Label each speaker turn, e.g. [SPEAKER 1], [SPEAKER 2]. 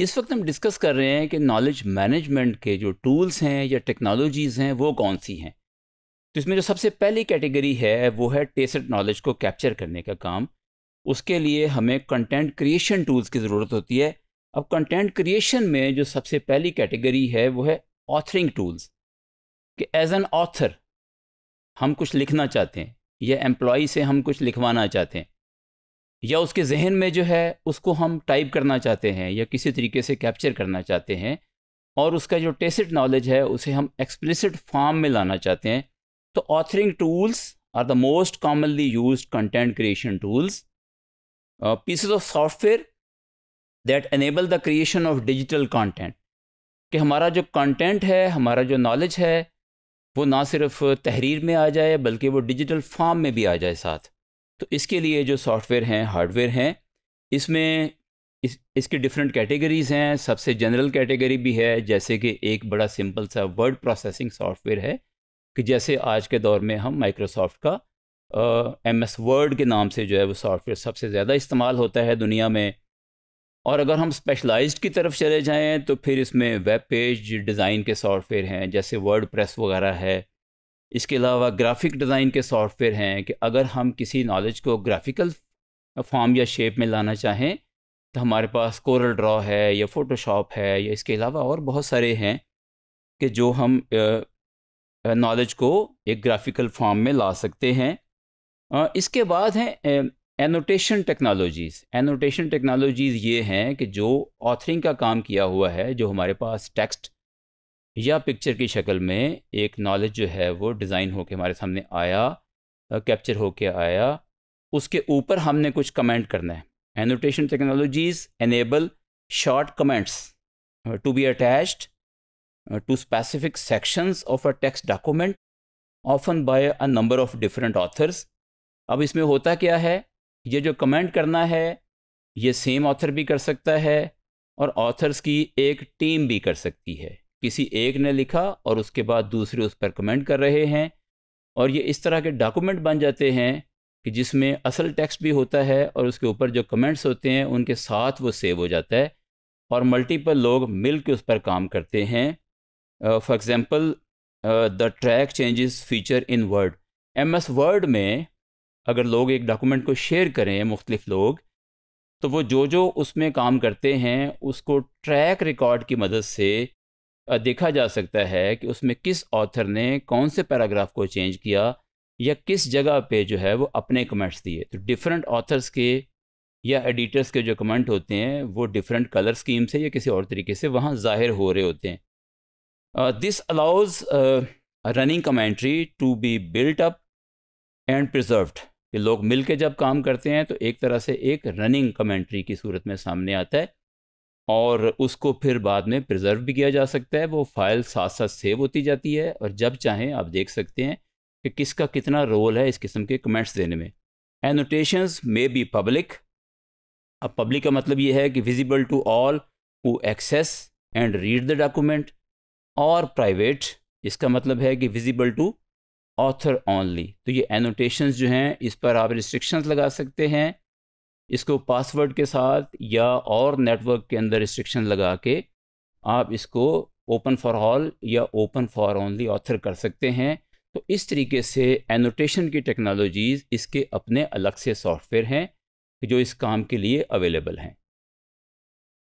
[SPEAKER 1] इस वक्त हम डिस्कस कर रहे हैं कि नॉलेज मैनेजमेंट के जो टूल्स हैं या टेक्नोलॉजीज़ हैं वो कौन सी हैं तो इसमें जो सबसे पहली कैटेगरी है वो है टेस्टेड नॉलेज को कैप्चर करने का काम उसके लिए हमें कंटेंट क्रिएशन टूल्स की ज़रूरत होती है अब कंटेंट क्रिएशन में जो सबसे पहली कैटेगरी है वो है ऑथरिंग टूल्स कि एज एन ऑथर हम कुछ लिखना चाहते हैं या एम्प्लॉय से हम कुछ लिखवाना चाहते हैं या उसके जहन में जो है उसको हम टाइप करना चाहते हैं या किसी तरीके से कैप्चर करना चाहते हैं और उसका जो टेसिट नॉलेज है उसे हम एक्सप्लिसिट फॉर्म में लाना चाहते हैं तो authoring tools are the most commonly use content creation tools pieces of software that enable the creation of digital content कि हमारा जो कंटेंट है हमारा जो नॉलेज है वो ना सिर्फ तहरीर में आ जाए बल्कि वो डिजिटल फॉर्म में भी आ जाए साथ तो इसके लिए जो सॉफ्टवेयर हैं हार्डवेयर हैं इसमें इस इसके डिफरेंट कैटेगरीज़ हैं सबसे जनरल कैटेगरी भी है जैसे कि एक बड़ा सिंपल सा वर्ड प्रोसेसिंग सॉफ्टवेयर है कि जैसे आज के दौर में हम माइक्रोसॉफ्ट का एम एस वर्ड के नाम से जो है वो सॉफ्टवेयर सबसे ज़्यादा इस्तेमाल होता है दुनिया में और अगर हम स्पेशलाइज्ड की तरफ चले जाएँ तो फिर इसमें वेब पेज डिज़ाइन के सॉफ्टवेयर हैं जैसे वर्ड प्रेस वगैरह है इसके अलावा ग्राफिक डिज़ाइन के सॉफ्टवेयर हैं कि अगर हम किसी नॉलेज को ग्राफिकल फॉर्म या शेप में लाना चाहें तो हमारे पास कोरल ड्रॉ है या फ़ोटोशॉप है या इसके अलावा और बहुत सारे हैं कि जो हम नॉलेज को एक ग्राफिकल फॉर्म में ला सकते हैं इसके बाद हैं एनोटेशन टेक्नोलॉजीज़ एनोटेशन टेक्नोलॉजीज़ ये हैं कि जो ऑथरिंग का काम किया हुआ है जो हमारे पास टेक्स्ट या पिक्चर की शक्ल में एक नॉलेज जो है वो डिज़ाइन होके हमारे सामने आया कैप्चर होके आया उसके ऊपर हमने कुछ कमेंट करना है annotation technologies enable short comments to be attached to specific sections of a text document often by a number of different authors अब इसमें होता क्या है ये जो कमेंट करना है ये सेम ऑथर भी कर सकता है और ऑथर्स की एक टीम भी कर सकती है किसी एक ने लिखा और उसके बाद दूसरे उस पर कमेंट कर रहे हैं और ये इस तरह के डॉक्यूमेंट बन जाते हैं कि जिसमें असल टेक्स्ट भी होता है और उसके ऊपर जो कमेंट्स होते हैं उनके साथ वो सेव हो जाता है और मल्टीपल लोग मिल के उस पर काम करते हैं for example the track changes feature in Word M S Word में अगर लोग एक डॉक्यूमेंट को शेयर करें मुख्तलिफ लोग तो वो जो जो उसमें काम करते हैं उसको ट्रैक रिकॉर्ड की मदद से देखा जा सकता है कि उसमें किस ऑथर ने कौन से पैराग्राफ को चेंज किया या किस जगह पे जो है वो अपने कमेंट्स दिए तो डिफरेंट ऑथर्स के या एडिटर्स के जो कमेंट होते हैं वो डिफरेंट कलर स्कीम से या किसी और तरीके से वहाँ ज़ाहिर हो रहे होते हैं this allows running commentary to be built up and preserved कि लोग मिलके जब काम करते हैं तो एक तरह से एक रनिंग कमेंट्री की सूरत में सामने आता है और उसको फिर बाद में प्रिजर्व भी किया जा सकता है वो फाइल साथ साथ सेव होती जाती है और जब चाहें आप देख सकते हैं कि किसका कितना रोल है इस किस्म के कमेंट्स देने में एनोटेशंस मे बी पब्लिक अब पब्लिक का मतलब ये है कि visible to all who access and read the document और प्राइवेट इसका मतलब है कि विजिबल टू ऑथर ओनली तो ये एनोटेशंस जो हैं इस पर आप रिस्ट्रिक्शंस लगा सकते हैं इसको पासवर्ड के साथ या और नेटवर्क के अंदर रिस्ट्रिक्शन लगा के आप इसको ओपन फॉर ऑल या ओपन फॉर ओनली ऑथर कर सकते हैं तो इस तरीके से एनोटेशन की टेक्नोलॉजीज़ इसके अपने अलग से सॉफ्टवेयर हैं जो इस काम के लिए अवेलेबल हैं